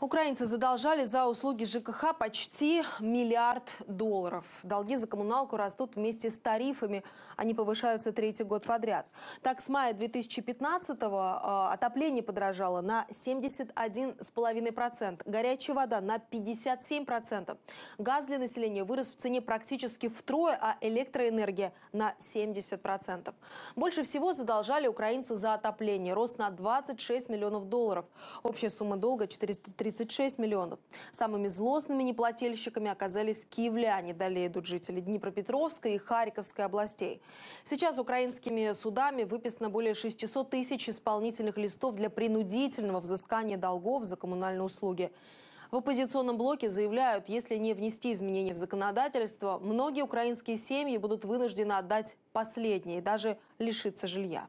Украинцы задолжали за услуги ЖКХ почти миллиард долларов. Долги за коммуналку растут вместе с тарифами. Они повышаются третий год подряд. Так, с мая 2015-го э, отопление подорожало на 71,5%, горячая вода на 57%. Газ для населения вырос в цене практически втрое, а электроэнергия на 70%. Больше всего задолжали украинцы за отопление. Рост на 26 миллионов долларов. Общая сумма долга 430 36 миллионов. Самыми злостными неплательщиками оказались киевляне. Далее идут жители Днепропетровской и Харьковской областей. Сейчас украинскими судами выписано более 600 тысяч исполнительных листов для принудительного взыскания долгов за коммунальные услуги. В оппозиционном блоке заявляют, если не внести изменения в законодательство, многие украинские семьи будут вынуждены отдать последние, даже лишиться жилья.